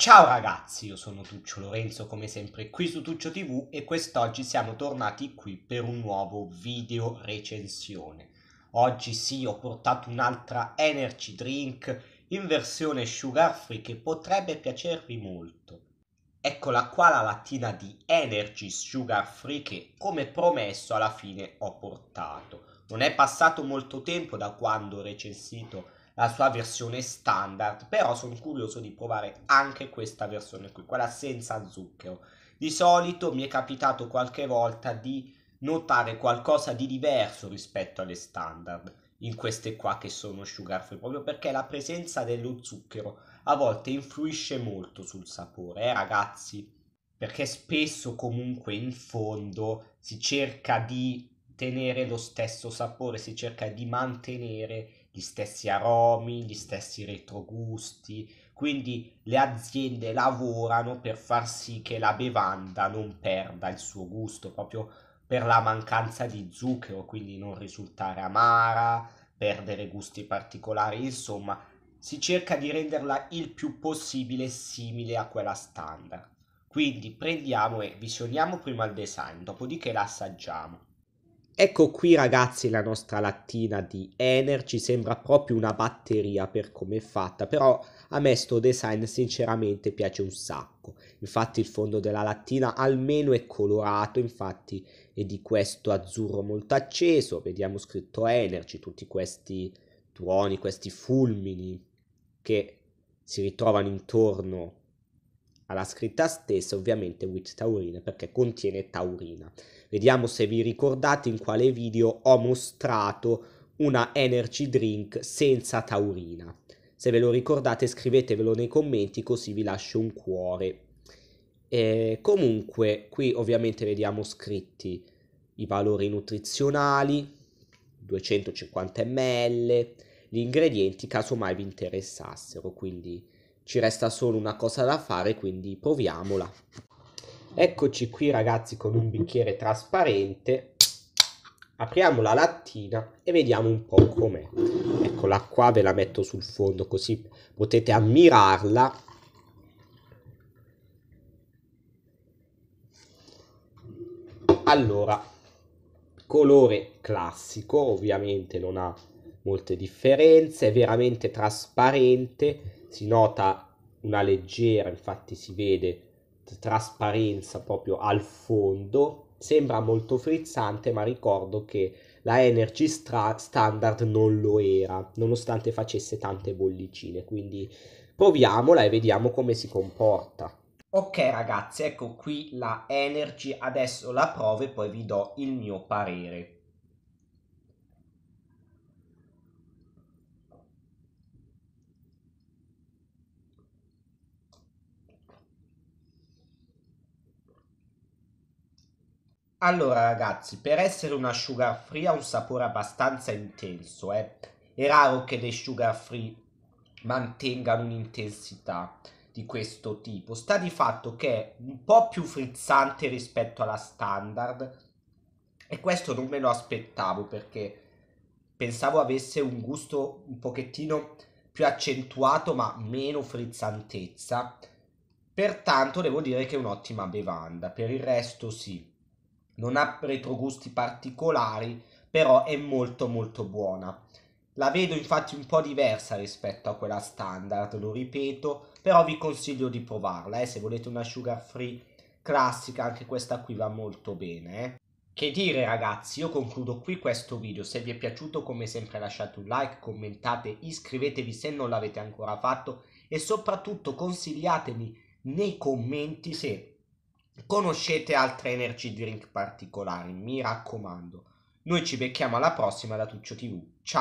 Ciao ragazzi, io sono Tuccio Lorenzo come sempre qui su Tuccio TV e quest'oggi siamo tornati qui per un nuovo video recensione. Oggi sì, ho portato un'altra energy drink in versione sugar free che potrebbe piacervi molto. Eccola qua la lattina di energy sugar free che come promesso alla fine ho portato. Non è passato molto tempo da quando ho recensito la sua versione standard, però sono curioso di provare anche questa versione qui, quella senza zucchero. Di solito mi è capitato qualche volta di notare qualcosa di diverso rispetto alle standard in queste qua che sono sugar free proprio perché la presenza dello zucchero a volte influisce molto sul sapore eh ragazzi perché spesso comunque in fondo si cerca di tenere lo stesso sapore si cerca di mantenere gli stessi aromi, gli stessi retrogusti, quindi le aziende lavorano per far sì che la bevanda non perda il suo gusto proprio per la mancanza di zucchero, quindi non risultare amara, perdere gusti particolari, insomma, si cerca di renderla il più possibile simile a quella standard. Quindi prendiamo e visioniamo prima il design, dopodiché la assaggiamo. Ecco qui ragazzi la nostra lattina di Energy, sembra proprio una batteria per come è fatta, però a me sto design sinceramente piace un sacco. Infatti il fondo della lattina almeno è colorato, infatti è di questo azzurro molto acceso, vediamo scritto Energy, tutti questi tuoni, questi fulmini che si ritrovano intorno alla scritta stessa ovviamente with taurina perché contiene taurina. Vediamo se vi ricordate in quale video ho mostrato una energy drink senza taurina. Se ve lo ricordate scrivetevelo nei commenti così vi lascio un cuore. E comunque qui ovviamente vediamo scritti i valori nutrizionali, 250 ml, gli ingredienti caso mai vi interessassero, quindi ci resta solo una cosa da fare, quindi proviamola. Eccoci qui ragazzi con un bicchiere trasparente. Apriamo la lattina e vediamo un po' com'è. Eccola qua, ve la metto sul fondo così potete ammirarla. Allora, colore classico, ovviamente non ha molte differenze, è veramente trasparente si nota una leggera, infatti si vede trasparenza proprio al fondo. Sembra molto frizzante, ma ricordo che la Energy stra- Standard non lo era, nonostante facesse tante bollicine. Quindi proviamola e vediamo come si comporta. Ok ragazzi, ecco qui la Energy, adesso la provo e poi vi do il mio parere. Allora ragazzi, per essere una sugar free ha un sapore abbastanza intenso, eh. È raro che le sugar free mantengano un'intensità di questo tipo. Sta di fatto che è un po' più frizzante rispetto alla standard e questo non me lo aspettavo perché pensavo avesse un gusto un pochettino più accentuato ma meno frizzantezza. Pertanto devo dire che è un'ottima bevanda. Per il resto sì, non ha retrogusti particolari, però è molto molto buona. La vedo infatti un po' diversa rispetto a quella standard, lo ripeto, però vi consiglio di provarla, eh. se volete una sugar free classica anche questa qui va molto bene. Eh. Che dire ragazzi, io concludo qui questo video, se vi è piaciuto come sempre lasciate un like, commentate, iscrivetevi se non l'avete ancora fatto e soprattutto consigliatemi nei commenti se conoscete altre energy drink particolari, mi raccomando. Noi ci becchiamo alla prossima da Tuccio TV. Ciao!